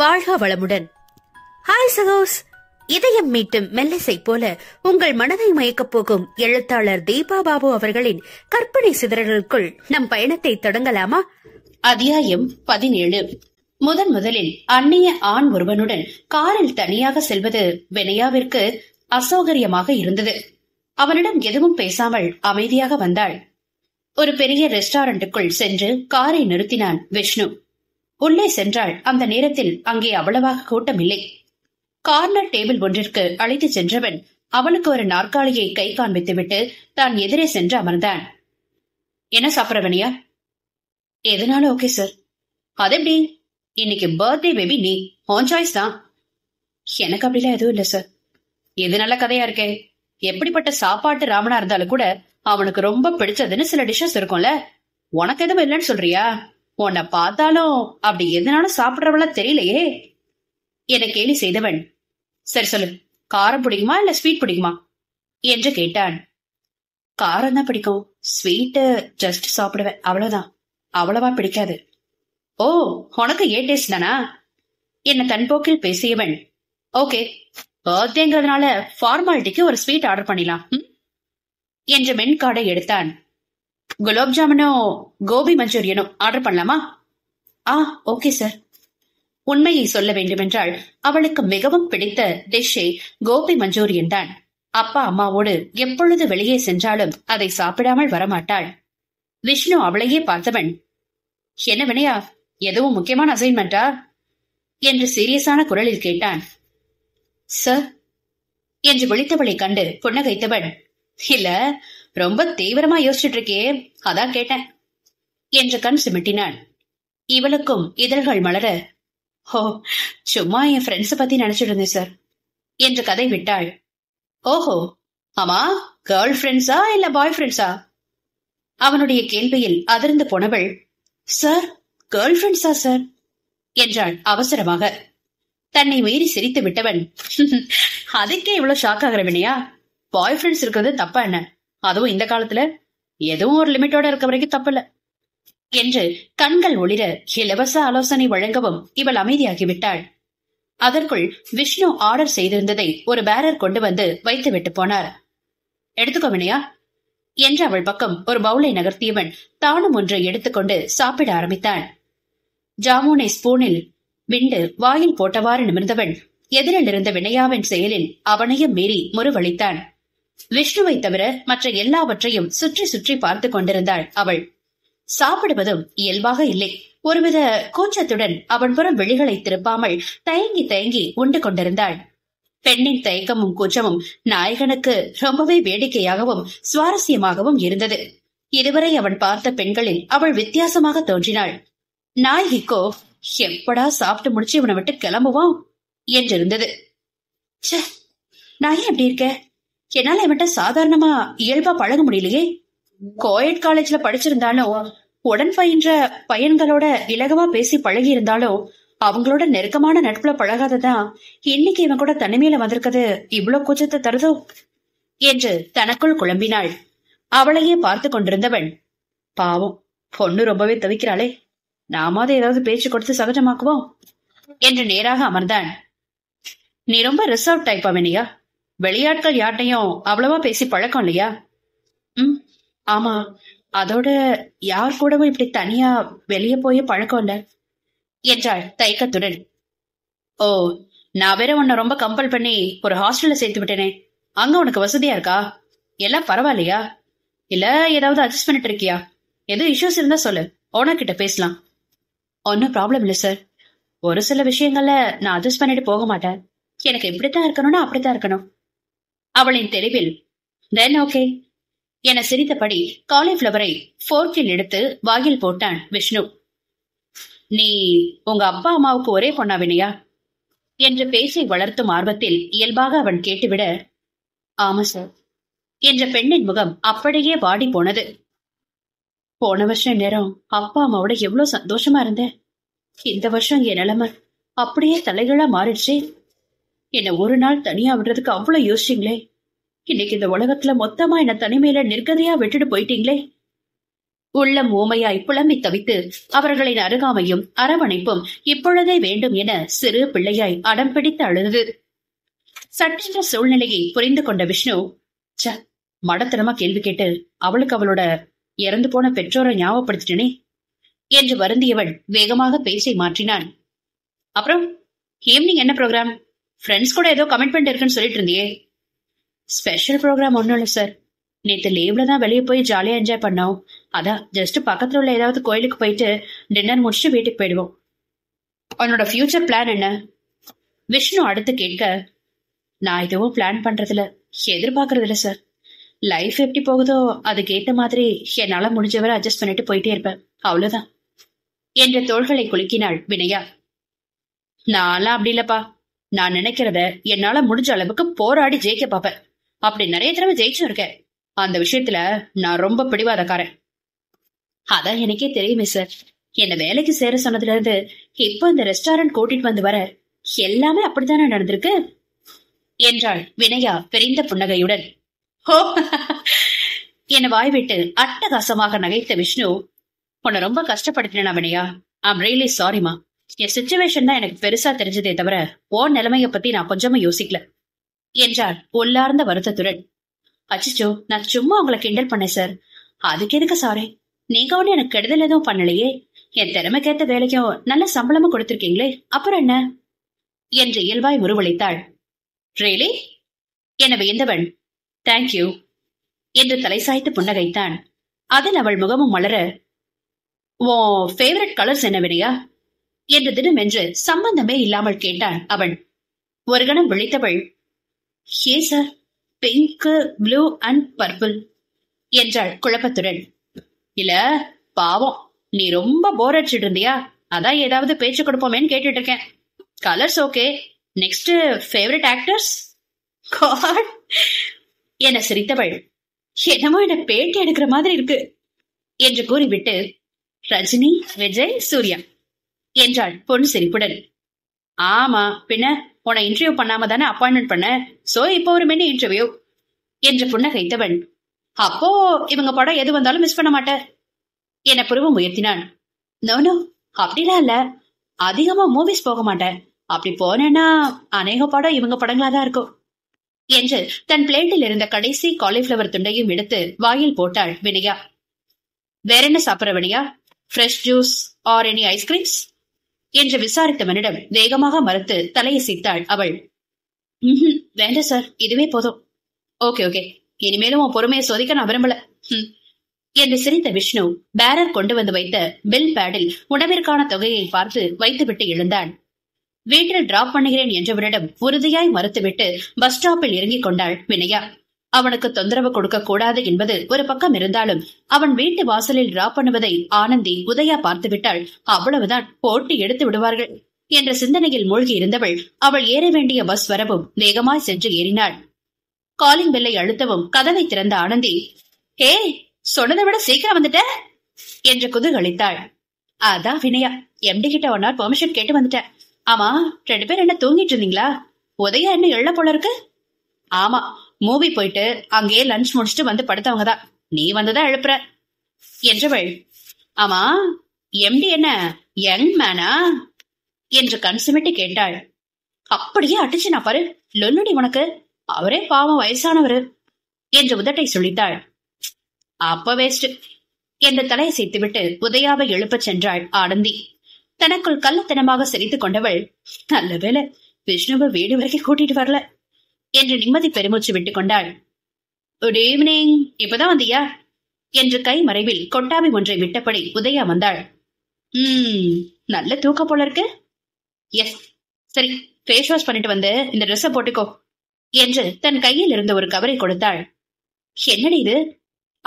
வாழ்க வளமுடன் ஹாய் சகோஸ் இதயம் மீட்டும் மெல்லிசை போல உங்கள் மனதை மயக்கப் போகும் எழுத்தாளர் தீபா பாபு அவர்களின் கற்பனை சிதறல்களுக்குள் நம் பயணத்தை தொடங்கலாமா அத்தியாயம் பதினேழு முதன் முதலில் அந்நிய ஆண் ஒருவனுடன் காரில் தனியாக செல்வது வினயாவிற்கு அசௌகரியமாக இருந்தது அவனிடம் எதுவும் பேசாமல் அமைதியாக வந்தாள் ஒரு பெரிய ரெஸ்டாரண்ட்டுக்குள் சென்று காரை நிறுத்தினான் விஷ்ணு உள்ளே சென்றால் அந்த நேரத்தில் அங்கே அவ்வளவாக கூட்டம் இல்லை கார்னர் டேபிள் ஒன்றிற்கு அழைத்து சென்றவன் அவனுக்கு ஒரு நாற்காலியை கை காண்பித்துவிட்டு தான் எதிரே சென்று அமர்ந்தான் என்ன சாப்பிடவனியா எதனாலும் ஓகே சார் அது எப்படி இன்னைக்கு பர்த்டே பேபி நீ ஹோன் சாய்ஸ் தான் எனக்கு அப்படிலாம் எதுவும் இல்லை சார் எது நல்ல கதையா இருக்கே எப்படிப்பட்ட சாப்பாட்டு ராமனா இருந்தாலும் கூட அவனுக்கு ரொம்ப பிடிச்சதுன்னு சில டிஷ்ஷஸ் இருக்கும்ல உனக்கு எதுவும் இல்லைன்னு சொல்றியா உன்னை பார்த்தாலும் அப்படி எதனாலும் சாப்பிடுறவளா தெரியலையே என கேலி செய்தவன் சரி சொல்லு காரம் பிடிக்குமா இல்ல ஸ்வீட் பிடிக்குமா என்று கேட்டான் காரம் தான் பிடிக்கும் ஸ்வீட்டு ஜஸ்ட் சாப்பிடுவேன் அவ்வளவுதான் அவ்வளவா பிடிக்காது ஓ உனக்கு ஏ டேஸ்ட் தானா என்ன தன்போக்கில் பேசியவன் ஓகே பர்த்டேங்கிறதுனால ஃபார்மாலிட்டிக்கு ஒரு ஸ்வீட் ஆர்டர் பண்ணிடலாம் என்று கார்டை எடுத்தான் குலாப் ஜாமுனும் கோபி மஞ்சூரியனும் ஆர்டர் பண்ணலாமா ஆ ஓகே சார் உண்மையை சொல்ல வேண்டுமென்றால் அவளுக்கு மிகவும் பிடித்த டிஷ்ஷே கோபி மஞ்சூரியன் தான் அப்பா அம்மாவோடு எப்பொழுது வெளியே சென்றாலும் அதை சாப்பிடாமல் வரமாட்டாள் விஷ்ணு அவளையே பார்த்தவன் என்ன வினையா எதுவும் முக்கியமான அசைன்மெண்டா என்று சீரியஸான குரலில் கேட்டான் சார் என்று விழித்தவளை கண்டு புன்னகைத்தவன் இல்ல ரொம்ப தீவிரமா யோசிச்சுட்டு இருக்கே அதான் கேட்டேன் என்று கண் சிமிட்டினான் இவளுக்கும் இதழ்கள் மலர ஹோ சும்மா என் ஃப்ரெண்ட்ஸ் பத்தி நினைச்சிட்டு இருந்தேன் சார் என்று கதை விட்டாள் ஓஹோ ஆமா கேர்ள் ஃப்ரெண்ட்ஸா இல்ல பாய் ஃப்ரெண்ட்ஸா அவனுடைய கேள்வியில் அதிர்ந்து போனவள் சார் கேர்ள் ஃப்ரெண்ட்ஸா சார் என்றாள் அவசரமாக தன்னை மீறி சிரித்து விட்டவன் அதுக்கே இவ்வளவு ஷாக் ஆகிறவனையா பாய் ஃப்ரெண்ட்ஸ் இருக்கிறது தப்பா என்ன அதுவும் இந்த காலத்துல எதுவும் ஒரு லிமிட்டோட இருக்க வரைக்கும் தப்பில்ல என்று கண்கள் ஒளிர இலவச ஆலோசனை வழங்கவும் இவள் அமைதியாகிவிட்டாள் அதற்குள் விஷ்ணு ஆர்டர் செய்திருந்ததை ஒரு பேரர் கொண்டு வந்து வைத்து விட்டு போனார் எடுத்துக்கோ வினையா என்று அவள் பக்கம் ஒரு பவுலை நகர்த்தியவன் தானும் ஒன்றை எடுத்துக்கொண்டு சாப்பிட ஆரம்பித்தான் ஜாமூனை ஸ்பூனில் விண்டு வாயில் போட்டவாறு நிமிர்ந்தவன் எதிரில் இருந்த வினையாவின் செயலில் அவனையும் மீறி முறுவளித்தான் விஷ்ணுவை தவிர மற்ற எல்லாவற்றையும் சுற்றி சுற்றி பார்த்து கொண்டிருந்தாள் அவள் சாப்பிடுவதும் இயல்பாக இல்லை ஒருவித கூச்சத்துடன் அவன் புறம் விழிகளை திருப்பாமல் தயங்கி தயங்கி உண்டு கொண்டிருந்தாள் பெண்ணின் தயக்கமும் கூச்சமும் நாயகனுக்கு ரொம்பவே வேடிக்கையாகவும் சுவாரஸ்யமாகவும் இருந்தது இதுவரை அவன் பார்த்த பெண்களில் அவள் வித்தியாசமாக தோன்றினாள் நாயகிக்கோ எப்படா சாப்பிட்டு முடிச்சு இவனை விட்டு கிளம்புவோம் என்றிருந்தது நான் ஏன் எப்படி இருக்க என்னால இவன்ட்ட சாதாரணமா இயல்பா பழக முடியலையே கோயட் காலேஜ்ல படிச்சிருந்தாலும் உடன் பயின்ற பையன்களோட இலகவா பேசி பழகி இருந்தாலும் அவங்களோட நெருக்கமான நட்புல பழகாததான் இன்னைக்கு இவன் கூட தனிமையில வந்திருக்கிறது இவ்வளவு கூச்சத்தை தருதோ என்று தனக்குள் குழம்பினாள் அவளையே பார்த்து கொண்டிருந்தவன் பாவம் பொண்ணு ரொம்பவே தவிக்கிறாளே நாமாவது ஏதாவது பேச்சு கொடுத்து சகஜமாக்குவோம் என்று நேராக அமர்ந்தான் நீ ரொம்ப ரிசர்வ் டைப் அவனியா வெளியாட்கள் யார்ட்டையும் அவ்வளவா பேசி பழக்கம் இல்லையா ம் ஆமா அதோட யார் கூடவும் இப்படி தனியா வெளியே போய் பழக்கம் இல்ல என்றாள் தயக்கத்துடன் ஓ நான் வேற உன்ன ரொம்ப கம்பல் பண்ணி ஒரு ஹாஸ்டல்ல சேர்த்து விட்டேனே அங்க உனக்கு வசதியா இருக்கா எல்லாம் பரவாயில்லையா இல்ல ஏதாவது அட்ஜஸ்ட் பண்ணிட்டு இருக்கியா எதுவும் இஷ்யூஸ் இருந்தா சொல்லு ஓனர் கிட்ட பேசலாம் ஒன்னும் ப்ராப்ளம் இல்லை சார் ஒரு சில விஷயங்கள்ல நான் அட்ஜஸ்ட் பண்ணிட்டு போக மாட்டேன் எனக்கு இப்படித்தான் இருக்கணும்னா அப்படித்தான் இருக்கணும் அவளின் தெளிவில் தென் ஓகே என சிரித்தபடி காலிஃபிளவரை ஃபோர்க்கில் எடுத்து வாயில் போட்டான் விஷ்ணு நீ உங்க அப்பா அம்மாவுக்கு ஒரே பொண்ணா வினையா என்று பேசி வளர்த்தும் ஆர்வத்தில் இயல்பாக அவன் கேட்டுவிட ஆமா சார் என்ற பெண்ணின் முகம் அப்படியே வாடி போனது போன வருஷம் நேரம் அப்பா அம்மாவோட எவ்வளவு சந்தோஷமா இருந்தேன் இந்த வருஷம் என் நிலைமை அப்படியே தலைகளா மாறிடுச்சு என்னை ஒரு நாள் தனியா விடுறதுக்கு அவ்வளவு யோசிச்சிங்களே இன்னைக்கு இந்த உலகத்துல மொத்தமா என்ன தனிமையில நிர்கதையா விட்டுட்டு போயிட்டீங்களே உள்ளம் ஓமையாய் புலம்பி தவித்து அவர்களின் அருகாமையும் அரவணைப்பும் இப்பொழுதே வேண்டும் என சிறு பிள்ளையாய் அடம் பிடித்து அழுது சட்டென்ற சூழ்நிலையை புரிந்து கொண்ட விஷ்ணு ச மடத்தனமா கேள்வி கேட்டு அவளுக்கு அவளோட இறந்து போன பெற்றோரை ஞாபகப்படுத்திட்டனே என்று வருந்தியவள் வேகமாக பேச்சை மாற்றினான் அப்புறம் ஈவினிங் என்ன ப்ரோக்ராம் ஃப்ரெண்ட்ஸ் கூட ஏதோ கமிட்மெண்ட் இருக்குன்னு சொல்லிட்டு இருந்தியே ஸ்பெஷல் ப்ரோக்ராம் ஒன்றும் இல்லை சார் நேற்று லீவில் தான் வெளியே போய் ஜாலியாக என்ஜாய் பண்ணோம் அதான் ஜஸ்ட் பக்கத்தில் உள்ள ஏதாவது கோயிலுக்கு போயிட்டு டின்னர் முடிச்சுட்டு வீட்டுக்கு போயிடுவோம் உன்னோட ஃபியூச்சர் பிளான் என்ன விஷ்ணு அடுத்து கேட்க நான் எதுவும் பிளான் பண்ணுறதில்ல எதிர்பார்க்கறது இல்லை சார் லைஃப் எப்படி போகுதோ அதுக்கேற்ற மாதிரி என்னால் முடிஞ்சவரை அட்ஜஸ்ட் பண்ணிட்டு போயிட்டே இருப்பேன் அவ்வளோதான் என்ற தோள்களை குலுக்கினாள் வினயா நான்லாம் அப்படி இல்லப்பா நான் நினைக்கிறத என்னால முடிஞ்ச அளவுக்கு போராடி ஜெயிக்க பாப்பேன் அப்படி நிறைய தடவை ஜெயிச்சும் இருக்கேன் அந்த விஷயத்துல நான் ரொம்ப பிடிவாதக்காரன் அதான் எனக்கே தெரியுமே சார் என்ன வேலைக்கு சேர சொன்னதுல இருந்து இப்போ இந்த ரெஸ்டாரண்ட் கூட்டிட்டு வந்து வர எல்லாமே அப்படித்தானே நடந்திருக்கு என்றாள் வினயா பெரிந்த புன்னகையுடன் ஹோ வாய் வாய்விட்டு அட்டகாசமாக நகைத்த விஷ்ணு உன்னை ரொம்ப கஷ்டப்படுத்தினா வினயா ஐம் ரியலி சாரிமா என் சுச்சுவேஷன் தான் எனக்கு பெருசா தெரிஞ்சதே தவிர ஓ நிலைமைய பத்தி நான் கொஞ்சமும் யோசிக்கல என்றாள் உள்ளார்ந்த வருத்தத்துடன் அச்சிச்சோ நான் சும்மா உங்களை கிண்டல் பண்ணேன் சார் அதுக்கு எதுக்கு சாரி நீங்க ஒண்ணு எனக்கு கெடுதல் எதுவும் பண்ணலையே என் திறமைக்கேத்த வேலைக்கும் நல்ல சம்பளமும் கொடுத்திருக்கீங்களே அப்புறம் என்ன என்று இயல்பாய் உருவளித்தாள் ரேலி என்ன வியந்தவன் தேங்க்யூ என்று தலை சாய்த்து புன்னகைத்தான் அதில் அவள் முகமும் மலர ஓ ஃபேவரட் கலர்ஸ் என்ன வினையா என்று தினம் என்று சம்பந்தமே இல்லாமல் கேட்டாள் அவன் ஒரு கணம் விழித்தவள் ஏ sir pink blue and purple என்றாள் குழப்பத்துடன் இல்ல பாவம் நீ ரொம்ப போர் அடிச்சிட்டு இருந்தியா அதான் ஏதாவது பேச்சு கொடுப்போமேன்னு கேட்டுட்டு இருக்கேன் colours okay next favourite actors என சிரித்தவள் என்னமோ என்ன பேட்டி எடுக்கிற மாதிரி இருக்கு என்று கூறிவிட்டு ரஜினி விஜய் சூர்யா என்றாள் பொண்ணு சிரிப்புடன் ஆமா பின்ன உன இன்டர்வியூ பண்ணாம தானே அப்பாயின்மெண்ட் பண்ண சோ இப்போ ஒரு மினி இன்டர்வியூ என்று புன்னகைத்தவன் அப்போ இவங்க படம் எது வந்தாலும் மிஸ் பண்ண மாட்டேன் என புருவ முயற்சினான் நோனோ அப்படிலாம் இல்ல அதிகமா மூவிஸ் போக மாட்டேன் அப்படி போனேன்னா அநேக படம் இவங்க படங்களா தான் இருக்கும் என்று தன் பிளேட்டில் இருந்த கடைசி காலிஃபிளவர் துண்டையும் எடுத்து வாயில் போட்டாள் வினியா வேற என்ன சாப்பிட்ற Viniya fresh juice or any ice creams என்று விசாரித்தவனிடம் வேகமாக மறுத்து தலையசைத்தாள் அவள் ம் வேண்டாம் சார் இதுவே போதும் ஓகே ஓகே இனிமேலும் உன் பொறுமையை சோதிக்க நான் விரும்பல என்று சிரித்த விஷ்ணு பேரர் கொண்டு வந்து வைத்த பில் பேடில் உணவிற்கான தொகையை பார்த்து வைத்துவிட்டு எழுந்தான் வீட்டில் டிராப் பண்ணுகிறேன் என்றவரிடம் உறுதியாய் மறுத்துவிட்டு பஸ் ஸ்டாப்பில் இறங்கிக் கொண்டாள் வினயா அவனுக்கு தொந்தரவு கொடுக்க கூடாது என்பது ஒரு பக்கம் இருந்தாலும் அவன் வீட்டு வாசலில் ரா பண்ணுவதை ஆனந்தி உதயா பார்த்துவிட்டால் அவ்வளவுதான் போட்டி எடுத்து விடுவார்கள் என்ற சிந்தனையில் மூழ்கி இருந்தவள் அவள் ஏற வேண்டிய பஸ் வரவும் வேகமாய் சென்று ஏறினாள் காலிங் பெல்லை அழுத்தவும் கதவை திறந்த ஆனந்தி ஏ சொன்னதை விட சீக்கிரம் வந்துட்ட என்று குதூகலித்தாள் அதான் வினயா எம்டி கிட்ட ஒன் நாள் பெர்மிஷன் கேட்டு வந்துட்டேன் ஆமா ரெண்டு பேர் என்ன தூங்கிட்டு இருந்தீங்களா உதயா என்ன எள்ள போல இருக்கு ஆமா மூவி போயிட்டு அங்கேயே லஞ்ச் முடிச்சுட்டு வந்து படுத்தவங்க தான் நீ வந்துதான் எழுப்புற என்றவள் ஆமா எம்டி என்ன யங் மேனா என்று கன்சுமிட்டு கேட்டாள் அப்படியே அடிச்சு நான் பாரு லொன்னுடி உனக்கு அவரே பாவம் வயசானவர் என்று உதட்டை சொல்லித்தாள் அப்ப வேஸ்ட் என்று தலையை சேர்த்துவிட்டு உதயாவை எழுப்பச் சென்றாள் ஆனந்தி தனக்குள் கள்ளத்தனமாக சிரித்துக் கொண்டவள் நல்லவேளை விஷ்ணுவை வீடு வரைக்கும் கூட்டிட்டு வரல என்று நிம்மதி பெருமூச்சு விட்டுக் கொண்டாள் குட் ஈவினிங் இப்பதான் வந்தியா என்று கை மறைவில் கொட்டாவி ஒன்றை விட்டபடி உதயா வந்தாள் ம் நல்ல தூக்க போல இருக்கு எஸ் சரி ஃபேஸ் வாஷ் பண்ணிட்டு வந்து இந்த ட்ரெஸ்ஸை போட்டுக்கோ என்று தன் கையில் இருந்த ஒரு கவரை கொடுத்தாள் என்னடி இது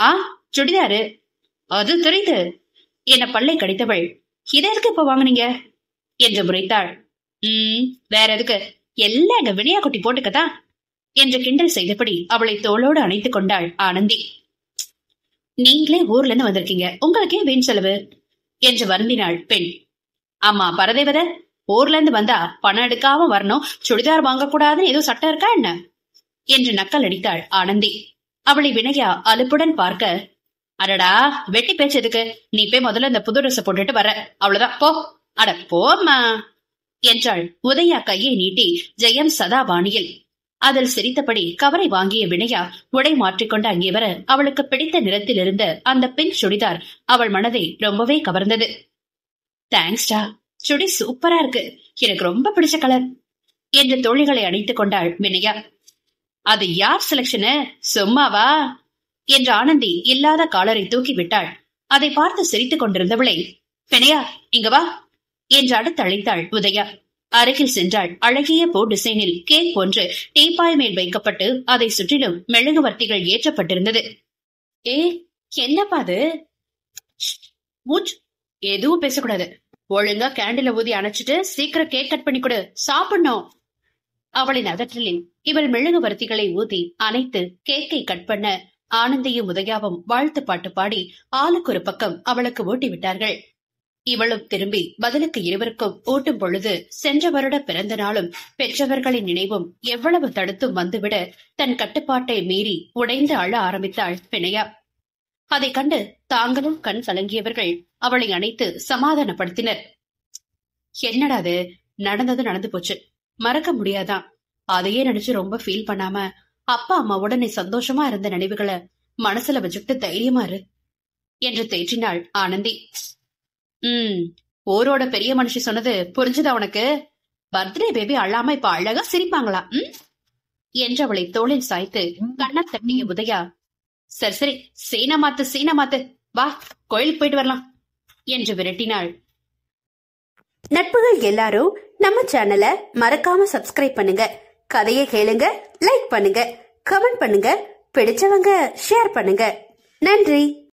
ஆ சுடிதாரு அது தெரியுது என பல்லை கடித்தவள் இதை எதுக்கு இப்ப வாங்கினீங்க என்று முறைத்தாள் ம் வேற எதுக்கு எல்லாம் எங்க வினையா குட்டி போட்டுக்கதான் என்று கிண்டல் செய்தபடி அவளை தோளோடு அணைத்துக் கொண்டாள் ஆனந்தி நீங்களே ஊர்ல இருந்து வந்திருக்கீங்க உங்களுக்கே வீண் செலவு என்று வருந்தினாள் பெண் ஆமா பரதேவத ஊர்ல இருந்து வந்தா பணம் எடுக்காம வரணும் சுடிதார் வாங்கக்கூடாதுன்னு ஏதோ சட்டம் இருக்கா என்ன என்று நக்கல் அடித்தாள் ஆனந்தி அவளை வினையா அலுப்புடன் பார்க்க அடடா வெட்டி பேச்சதுக்கு நீ போய் முதல்ல இந்த புது ட்ரெஸ் போட்டுட்டு வர அவ்வளவுதான் போ அட போம்மா என்றாள் உதயா கையை நீட்டி ஜெயம் சதாபாணியில் அதில் சிரித்தபடி கவரை வாங்கிய வினயா உடை மாற்றிக்கொண்டு அங்கே வர அவளுக்கு பிடித்த நிறத்தில் இருந்த அந்த பெண் சுடிதார் அவள் மனதை ரொம்பவே கவர்ந்தது தேங்க்ஸ்டா சுடி சூப்பரா இருக்கு எனக்கு ரொம்ப பிடிச்ச கலர் என்று தோழிகளை அணைத்துக் கொண்டாள் வினயா அது யார் செலக்ஷனு சும்மாவா என்று ஆனந்தி இல்லாத காலரை தூக்கி விட்டாள் அதை பார்த்து சிரித்துக் கொண்டிருந்தவளை வினயா இங்க வா என்று அடுத்து அழைத்தாள் உதயா அருகில் சென்றாள் அழகிய பூ டிசைனில் கேக் ஒன்று டீப்பாய் மேல் வைக்கப்பட்டு அதை சுற்றிலும் மெழுகுவர்த்திகள் ஏற்றப்பட்டிருந்தது ஏ என்னப்பா அது மூச் எதுவும் பேசக்கூடாது ஒழுங்கா கேண்டில ஊதி அணைச்சிட்டு சீக்கிரம் கேக் கட் பண்ணி கொடு சாப்பிடணும் அவளின் அகற்றலில் இவள் மெழுகு வர்த்திகளை ஊதி அணைத்து கேக்கை கட் பண்ண ஆனந்தியும் உதயாவும் வாழ்த்து பாட்டு பாடி ஆளுக்கு ஒரு பக்கம் அவளுக்கு ஓட்டி விட்டார்கள் இவளும் திரும்பி பதிலுக்கு இருவருக்கும் ஊட்டும் பொழுது சென்ற வருட பிறந்த நாளும் பெற்றவர்களின் நினைவும் எவ்வளவு தடுத்தும் வந்துவிட தன் கட்டுப்பாட்டை மீறி உடைந்து அழ ஆரம்பித்தாள் பிணையா அதை கண்டு தாங்களும் கண் கலங்கியவர்கள் அவளை அணைத்து சமாதானப்படுத்தினர் என்னடாது நடந்தது நடந்து போச்சு மறக்க முடியாதான் அதையே நினைச்சு ரொம்ப ஃபீல் பண்ணாம அப்பா அம்மா உடனே சந்தோஷமா இருந்த நினைவுகளை மனசுல வச்சுக்கிட்டு தைரியமா இரு என்று தேற்றினாள் ஆனந்தி ம் ஓரோட பெரிய மனுஷி சொன்னது புரிஞ்சுதா உனக்கு பர்த்டே பேபி அழாம இப்ப அழகா சிரிப்பாங்களா ம் என்றவளை தோளில் சாய்த்து கண்ணா தண்ணிய உதயா சரி சரி சீன மாத்து சீன மாத்து வா கோயிலுக்கு போயிட்டு வரலாம் என்று விரட்டினாள் நட்புகள் எல்லாரும் நம்ம சேனலை மறக்காம சப்ஸ்கிரைப் பண்ணுங்க கதையை கேளுங்க லைக் பண்ணுங்க கமெண்ட் பண்ணுங்க பிடிச்சவங்க ஷேர் பண்ணுங்க நன்றி